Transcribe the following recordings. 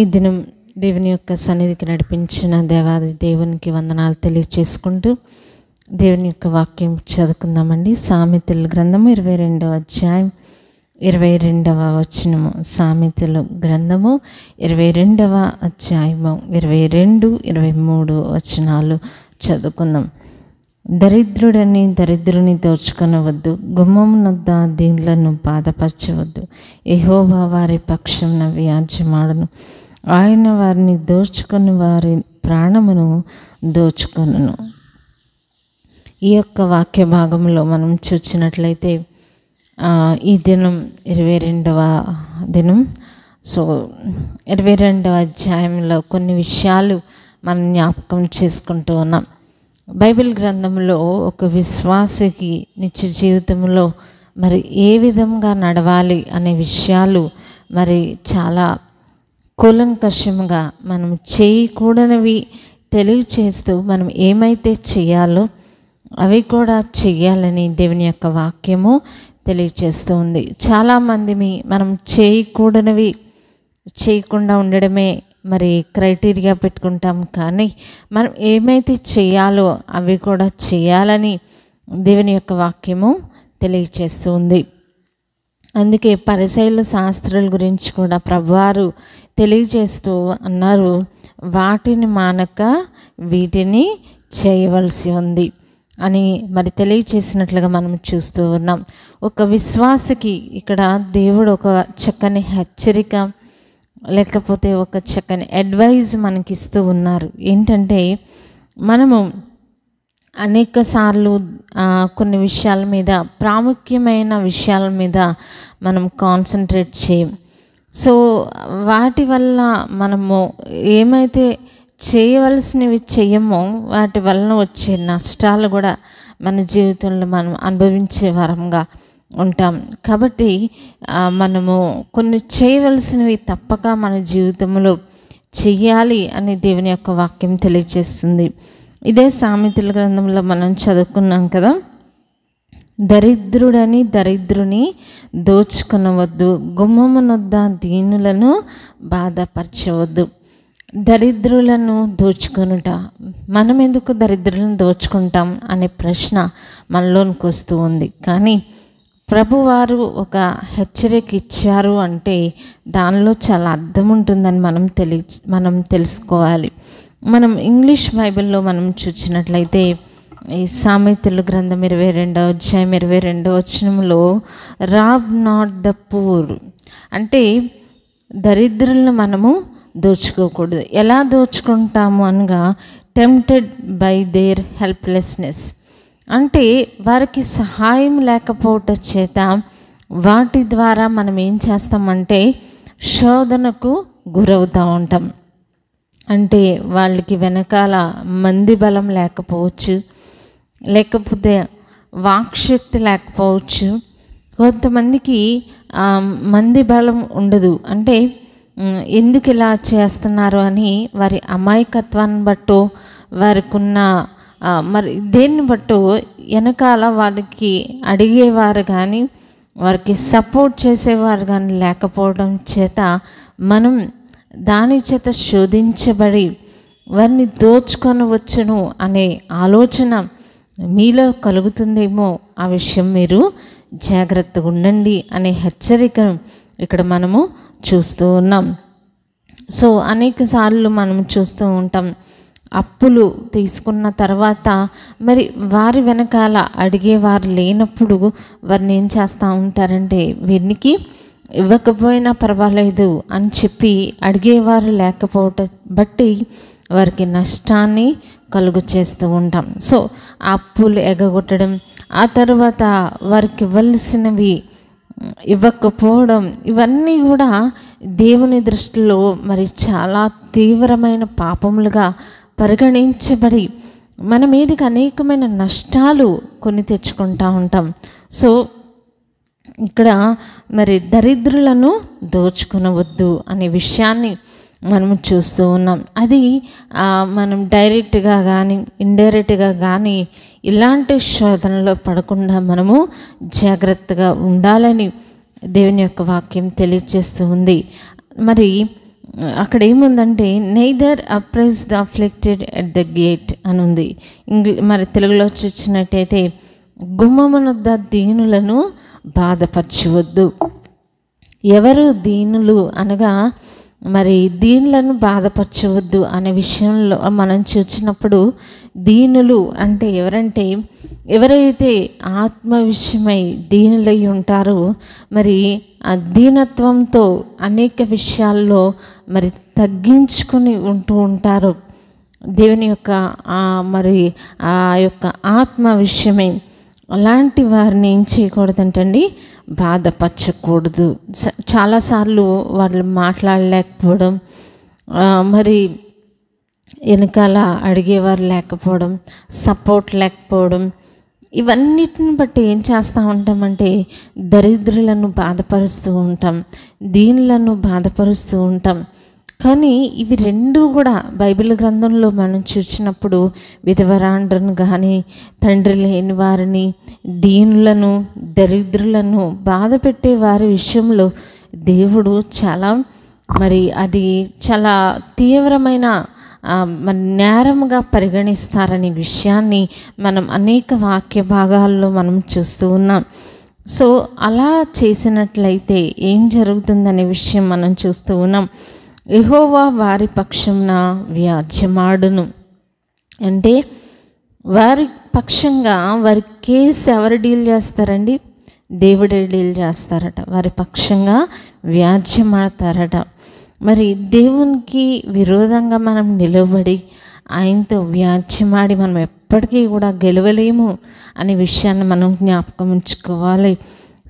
ఈ దినం దేవుని యొక్క సన్నిధికి నడిపించిన దేవాది దేవునికి వందనాలు తెలియచేసుకుంటూ దేవుని యొక్క వాక్యం చదువుకుందామండి సామెతలు గ్రంథము ఇరవై రెండవ అధ్యాయం ఇరవై రెండవ వచనము సామెతలు గ్రంథము ఇరవై రెండవ అధ్యాయము ఇరవై రెండు ఇరవై మూడు వచనాలు చదువుకుందాం దరిద్రుడని దరిద్రుని దోచుకొనవద్దు గుమ్మమునొద్ద దీండ్లను బాధపరచవద్దు ఎహోబా వారి పక్షం నవ్వి ఆయన వారిని దోచుకుని వారి ప్రాణమును దోచుకును ఈ యొక్క వాక్య భాగంలో మనం చూచినట్లయితే ఈ దినం ఇరవై రెండవ దినం సో ఇరవై రెండవ అధ్యాయంలో కొన్ని విషయాలు మనం జ్ఞాపకం చేసుకుంటూ ఉన్నాం బైబిల్ గ్రంథంలో ఒక విశ్వాసకి నిత్య జీవితంలో మరి ఏ విధంగా నడవాలి అనే విషయాలు మరి చాలా కూలంకషంగా మనం చేయకూడనివి తెలియచేస్తూ మనం ఏమైతే చేయాలో అవి కూడా చేయాలని దేవుని యొక్క వాక్యము తెలియచేస్తూ ఉంది చాలామంది మనం చేయకూడనివి చేయకుండా ఉండడమే మరి క్రైటీరియా పెట్టుకుంటాం కానీ మనం ఏమైతే చేయాలో అవి కూడా చేయాలని దేవుని యొక్క వాక్యము ఉంది అందుకే పరిశైల శాస్త్రాల గురించి కూడా ప్రభువారు తెలియజేస్తూ అన్నారు వాటిని మానక వీటిని చేయవలసి ఉంది అని మరి తెలియచేసినట్లుగా మనం చూస్తూ ఉన్నాం ఒక విశ్వాసకి ఇక్కడ దేవుడు ఒక చక్కని హెచ్చరిక లేకపోతే ఒక చక్కని అడ్వైజ్ మనకిస్తూ ఉన్నారు ఏంటంటే మనము అనేక సార్లు కొన్ని విషయాల మీద ప్రాముఖ్యమైన విషయాల మీద మనం కాన్సన్ట్రేట్ చేయం సో వాటి వల్ల మనము ఏమైతే చేయవలసినవి చేయమో వాటి వలన వచ్చే నష్టాలు కూడా మన జీవితంలో మనం అనుభవించే వరంగా ఉంటాం కాబట్టి మనము కొన్ని చేయవలసినవి తప్పక మన జీవితంలో చేయాలి అని దేవుని యొక్క వాక్యం తెలియజేస్తుంది ఇదే సామెతల గ్రంథంలో మనం చదువుకున్నాం కదా దరిద్రుడని దరిద్రుని దోచుకునవద్దు గుమ్మమునొద్ద దీనులను బాధపరచవద్దు దరిద్రులను దోచుకొనుట మనం ఎందుకు దరిద్రులను దోచుకుంటాం అనే ప్రశ్న మనలోనికి వస్తూ ఉంది కానీ ప్రభువారు ఒక హెచ్చరిక ఇచ్చారు అంటే దానిలో చాలా అర్థం ఉంటుందని మనం తెలి మనం తెలుసుకోవాలి మనం ఇంగ్లీష్ బైబిల్లో మనం చూసినట్లయితే ఈ సామెతలు గ్రంథం ఇరవై రెండో అధ్యాయం ఇరవై రెండో వచనంలో రాబ్ నాట్ ద పూర్ అంటే దరిద్రులను మనము దోచుకోకూడదు ఎలా దోచుకుంటాము అనగా టెంప్టెడ్ బై దేర్ హెల్ప్లెస్నెస్ అంటే వారికి సహాయం లేకపోవట చేత వాటి ద్వారా మనం ఏం చేస్తామంటే శోధనకు గురవుతూ ఉంటాం అంటే వాళ్ళకి వెనకాల మంది బలం లేకపోవచ్చు లేకపోతే వాక్శక్తి లేకపోవచ్చు కొంతమందికి మంది బలం ఉండదు అంటే ఎందుకు ఇలా చేస్తున్నారు అని వారి అమాయకత్వాన్ని బట్టో ఉన్న మరి దేన్ని బట్టో వెనకాల వాళ్ళకి అడిగేవారు కానీ వారికి సపోర్ట్ చేసేవారు కానీ లేకపోవడం చేత మనం దాని చేత శోధించబడి వారిని దోచుకొని వచ్చను అనే ఆలోచన మీలో కలుగుతుందేమో ఆ విషయం మీరు జాగ్రత్తగా ఉండండి అనే హెచ్చరికను ఇక్కడ మనము చూస్తూ ఉన్నాం సో అనేక సార్లు మనం చూస్తూ ఉంటాం అప్పులు తీసుకున్న తర్వాత మరి వారి వెనకాల అడిగేవారు లేనప్పుడు వారిని ఏం చేస్తూ ఉంటారంటే వీరికి ఇవ్వకపోయినా పర్వాలేదు అని చెప్పి అడిగేవారు లేకపోవట బట్టి వారికి నష్టాన్ని కలుగు చేస్తూ ఉంటాం సో అప్పులు ఎగగొట్టడం ఆ తర్వాత వారికి ఇవ్వాల్సినవి ఇవ్వకపోవడం ఇవన్నీ కూడా దేవుని దృష్టిలో మరి చాలా తీవ్రమైన పాపములుగా పరిగణించబడి మన మీదకి అనేకమైన నష్టాలు కొని తెచ్చుకుంటూ ఉంటాం సో ఇక్కడ మరి దరిద్రులను దోచుకునవద్దు అనే విషయాన్ని మనం చూస్తూ ఉన్నాం అది మనం డైరెక్ట్గా కానీ ఇండైరెక్ట్గా కానీ ఇలాంటి శోధనలో పడకుండా మనము జాగ్రత్తగా ఉండాలని దేవుని యొక్క వాక్యం తెలియజేస్తూ ఉంది మరి అక్కడ ఏముందంటే neither apprise the afflicted at the gate అని ఉంది ఇంగ్లీ మరి తెలుగులో చూసినట్టయితే గుమ్మమునొద్ద దీనులను బాధపరచవద్దు ఎవరు దీనులు అనగా మరి దీనులను బాధపరచవద్దు అనే విషయంలో మనం చూసినప్పుడు దీనులు అంటే ఎవరంటే ఎవరైతే ఆత్మ విషయమై దీనులై ఉంటారో మరి ఆ దీనత్వంతో అనేక విషయాల్లో మరి తగ్గించుకొని ఉంటూ ఉంటారు దేవుని యొక్క మరి ఆ యొక్క ఆత్మ విషయమై అలాంటి వారిని ఏం చేయకూడదంటండి బాధపరచకూడదు చాలాసార్లు వాళ్ళు మాట్లాడలేకపోవడం మరి వెనకాల అడిగేవారు లేకపోవడం సపోర్ట్ లేకపోవడం ఇవన్నిటిని బట్టి ఏం చేస్తూ ఉంటామంటే దరిద్రులను బాధపరుస్తూ ఉంటాం దీనులను బాధపరుస్తూ ఉంటాం కానీ ఇవి రెండు కూడా బైబిల్ గ్రంథంలో మనం చూసినప్పుడు విధవరాండ్రను కానీ తండ్రి లేని వారిని దీనులను దరిద్రులను బాధ పెట్టే వారి విషయంలో దేవుడు చాలా మరి అది చాలా తీవ్రమైన నేరంగా పరిగణిస్తారనే విషయాన్ని మనం అనేక వాక్య భాగాల్లో మనం చూస్తూ ఉన్నాం సో అలా చేసినట్లయితే ఏం జరుగుతుందనే విషయం మనం చూస్తూ ఉన్నాం యహోవా వారి పక్షంన వ్యాజ్యమాడును అంటే వారి పక్షంగా వారి కేసు ఎవరు డీల్ చేస్తారండి దేవుడే డీల్ చేస్తారట వారి పక్షంగా వ్యాజ్యమాడతారట మరి దేవునికి విరోధంగా మనం నిలబడి ఆయనతో వ్యాజ్యమాడి మనం ఎప్పటికీ కూడా గెలవలేము అనే విషయాన్ని మనం జ్ఞాపకం ఉంచుకోవాలి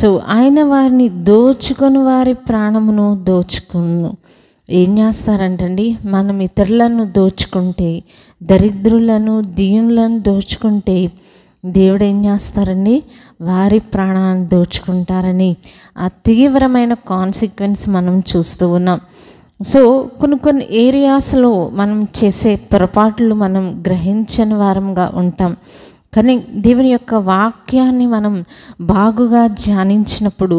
సో ఆయన వారిని దోచుకొని వారి ప్రాణమును దోచుకును ఏం చేస్తారంటండి మనం ఇతరులను దోచుకుంటే దరిద్రులను దీనులను దోచుకుంటే దేవుడు ఏం చేస్తారండి వారి ప్రాణాలను దోచుకుంటారని ఆ తీవ్రమైన కాన్సిక్వెన్స్ మనం చూస్తూ ఉన్నాం సో కొన్ని కొన్ని ఏరియాస్లో మనం చేసే పొరపాట్లు మనం గ్రహించని వారంగా ఉంటాం కానీ దేవుని యొక్క వాక్యాన్ని మనం బాగుగా ధ్యానించినప్పుడు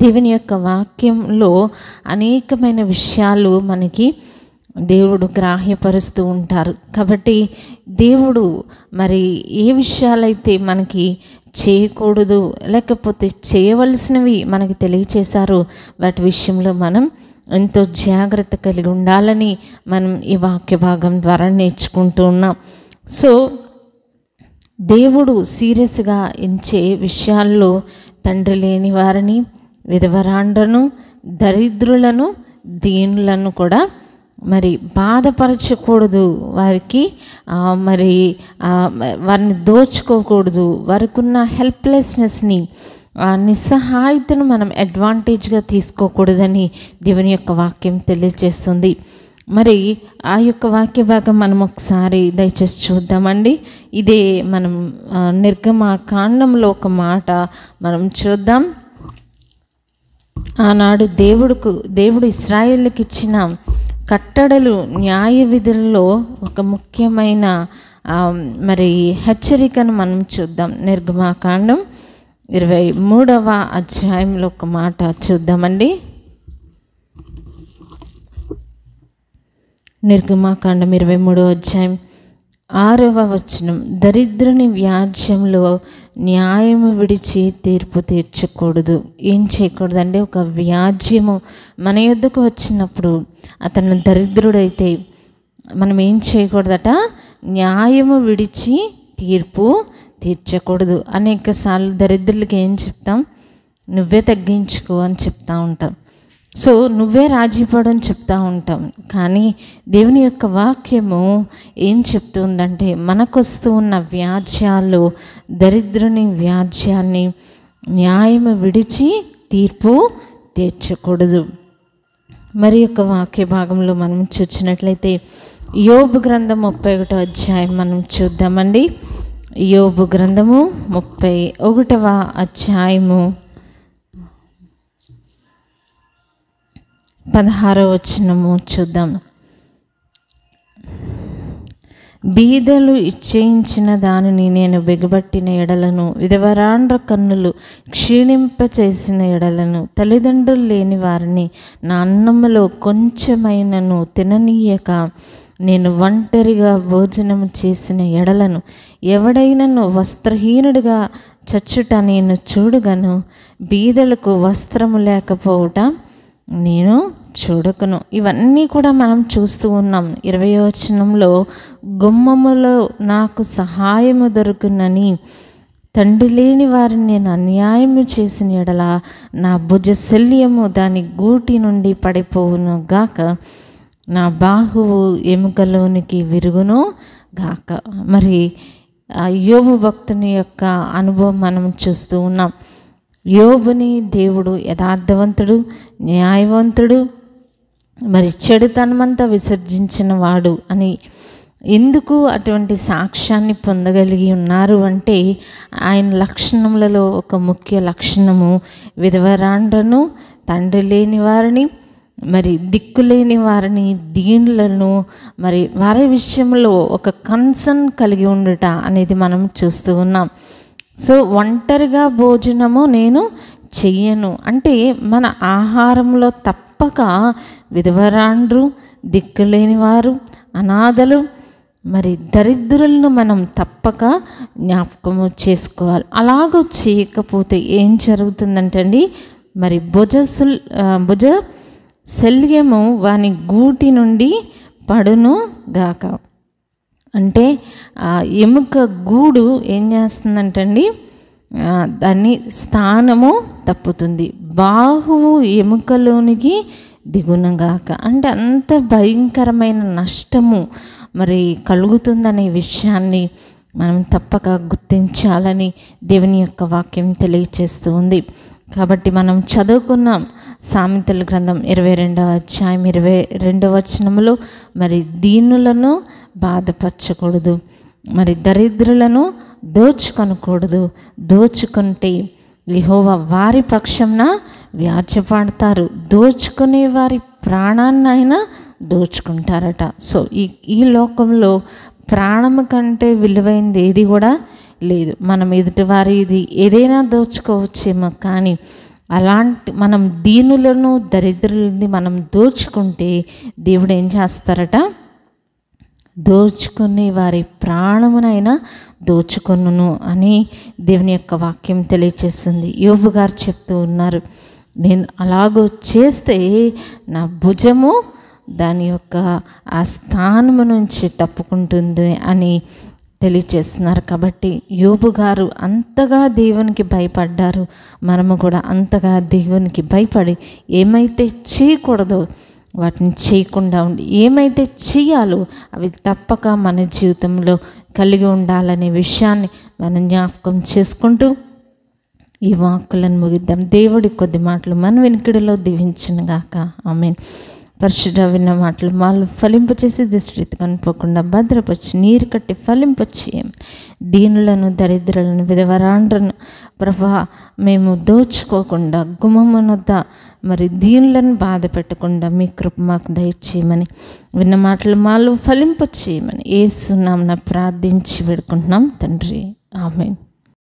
దేవుని యొక్క వాక్యంలో అనేకమైన విషయాలు మనకి దేవుడు గ్రాహ్యపరుస్తూ ఉంటారు కాబట్టి దేవుడు మరి ఏ విషయాలైతే మనకి చేయకూడదు లేకపోతే చేయవలసినవి మనకి తెలియచేశారు వాటి విషయంలో మనం ఎంతో జాగ్రత్త కలిగి ఉండాలని మనం ఈ వాక్య భాగం ద్వారా నేర్చుకుంటూ ఉన్నాం సో దేవుడు సీరియస్గా ఎంచే విషయాల్లో తండ్రి లేని వారిని విధవరాండ్రను దరిద్రులను దీనులను కూడా మరి బాధపరచకూడదు వారికి మరి వారిని దోచుకోకూడదు వారికి ఉన్న హెల్ప్లెస్నెస్ని ఆ నిస్సహాయతను మనం అడ్వాంటేజ్గా తీసుకోకూడదని దేవుని యొక్క వాక్యం తెలియజేస్తుంది మరి ఆ యొక్క వాక్య భాగం మనం ఒకసారి దయచేసి చూద్దామండి ఇదే మనం నిర్గమ కాండంలో ఒక మాట మనం చూద్దాం ఆనాడు దేవుడుకు దేవుడు ఇస్రాయేళ్ళకి ఇచ్చిన కట్టడలు న్యాయ విధుల్లో ఒక ముఖ్యమైన మరి హెచ్చరికను మనం చూద్దాం నిర్గమాకాండం ఇరవై మూడవ అధ్యాయంలో ఒక మాట చూద్దామండి నిర్గమాకాండం ఇరవై మూడవ అధ్యాయం ఆరవ వచనం దరిద్రుని వ్యాజ్యంలో న్యాయము విడిచి తీర్పు తీర్చకూడదు ఏం చేయకూడదు అంటే ఒక వ్యాజ్యము మన యుద్ధకు వచ్చినప్పుడు అతను దరిద్రుడైతే మనం ఏం చేయకూడదట న్యాయము విడిచి తీర్పు తీర్చకూడదు అనేకసార్లు దరిద్రులకి ఏం చెప్తాం నువ్వే తగ్గించుకో అని చెప్తూ ఉంటాం సో నువ్వే రాజీపడని చెప్తా ఉంటాం కానీ దేవుని యొక్క వాక్యము ఏం చెప్తుందంటే మనకొస్తూ ఉన్న వ్యాజ్యాలు దరిద్రుని వ్యాజ్యాన్ని న్యాయము విడిచి తీర్పు తీర్చకూడదు మరి యొక్క వాక్య భాగంలో మనం చూసినట్లయితే యోబు గ్రంథం ముప్పై ఒకటో అధ్యాయం మనం చూద్దామండి యోబు గ్రంథము ముప్పై ఒకటవ అధ్యాయము పదహారో వచ్చినము చూద్దాం బీదలు ఇచ్చేయించిన దానిని నేను బిగబట్టిన ఎడలను విధవరాండ్ర కన్నులు క్షీణింప చేసిన ఎడలను తల్లిదండ్రులు లేని వారిని నా అన్నములో కొంచెమైనను తిననీయక నేను ఒంటరిగా భోజనం చేసిన ఎడలను ఎవడైనను వస్త్రహీనుడిగా చచ్చుట నేను చూడగను బీదలకు వస్త్రము లేకపోవటం నేను చూడకును ఇవన్నీ కూడా మనం చూస్తూ ఉన్నాం ఇరవై వచనంలో గుమ్మములో నాకు సహాయము దొరుకునని తండ్రి లేని వారిని నేను అన్యాయం చేసిన ఎడల నా భుజ శల్యము దాని గూటి నుండి పడిపోవును గాక నా బాహువు ఎముకలోనికి విరుగును గాక మరి యోబు భక్తుని యొక్క అనుభవం మనం చూస్తూ ఉన్నాం యోబుని దేవుడు యథార్థవంతుడు న్యాయవంతుడు మరి చెడుతనమంతా విసర్జించిన వాడు అని ఎందుకు అటువంటి సాక్ష్యాన్ని పొందగలిగి ఉన్నారు అంటే ఆయన లక్షణములలో ఒక ముఖ్య లక్షణము విధవరాండ్రను తండ్రి లేని వారిని మరి దిక్కులేని వారిని దీనులను మరి వారి విషయంలో ఒక కన్సర్న్ కలిగి ఉండుట అనేది మనం చూస్తూ ఉన్నాం సో ఒంటరిగా భోజనము నేను చెయ్యను అంటే మన ఆహారంలో తప్ప తప్పక విధవరాండ్రు దిక్కులేని వారు అనాథలు మరి దరిద్రులను మనం తప్పక జ్ఞాపకము చేసుకోవాలి అలాగ చేయకపోతే ఏం జరుగుతుందంటే అండి మరి భుజ భుజ శల్యము వాని గూటి నుండి పడును గాక అంటే ఎముక గూడు ఏం చేస్తుందంటండి దాన్ని స్థానము తప్పుతుంది బాహువు ఎముకలోనికి దిగునగాక అంటే అంత భయంకరమైన నష్టము మరి కలుగుతుందనే విషయాన్ని మనం తప్పక గుర్తించాలని దేవుని యొక్క వాక్యం తెలియచేస్తూ ఉంది కాబట్టి మనం చదువుకున్నాం సామెతల గ్రంథం ఇరవై రెండవ అధ్యాయం ఇరవై రెండవ వచనంలో మరి దీనులను బాధపరచకూడదు మరి దరిద్రులను దోచుకొనకూడదు దోచుకుంటే లిహోవ వారి పక్షంన వ్యాజ్యపడతారు దోచుకునే వారి ప్రాణాన్ని ఆయన దోచుకుంటారట సో ఈ ఈ లోకంలో ప్రాణము కంటే విలువైంది ఏది కూడా లేదు మనం ఎదుటివారి ఇది ఏదైనా దోచుకోవచ్చేమో కానీ అలాంటి మనం దీనులను దరిద్రులని మనం దోచుకుంటే దేవుడు ఏం చేస్తారట దోచుకుని వారి ప్రాణమునైనా దోచుకొనును అని దేవుని యొక్క వాక్యం తెలియచేస్తుంది యోబు గారు చెప్తూ ఉన్నారు నేను అలాగో చేస్తే నా భుజము దాని యొక్క ఆ స్థానము నుంచి తప్పుకుంటుంది అని తెలియచేస్తున్నారు కాబట్టి యోబు గారు అంతగా దేవునికి భయపడ్డారు మనము కూడా అంతగా దేవునికి భయపడి ఏమైతే చేయకూడదో వాటిని చేయకుండా ఉండి ఏమైతే చేయాలో అవి తప్పక మన జీవితంలో కలిగి ఉండాలనే విషయాన్ని మనం జ్ఞాపకం చేసుకుంటూ ఈ వాక్కులను ముగిద్దాం దేవుడి కొద్ది మాటలు మన వెనుకడిలో ఐ మీన్ పరిశుద్ధ విన్న మాటలు వాళ్ళు ఫలింపచేసి దిష్టి కనిపోకుండా భద్రపచ్చి నీరు కట్టి ఫలింపచ్చి దీనులను దరిద్రులను విధవరాండ్రను ప్రభా మేము దోచుకోకుండా గుమ్మమునొద్ద మరి దీనులను బాధ పెట్టకుండా మీ కృప మాకు దయచేయమని విన్న మాటలు మాలో ఫలింపచేయమని ఏ సున్నాం ప్రార్థించి పెడుకుంటున్నాం తండ్రి ఆమెను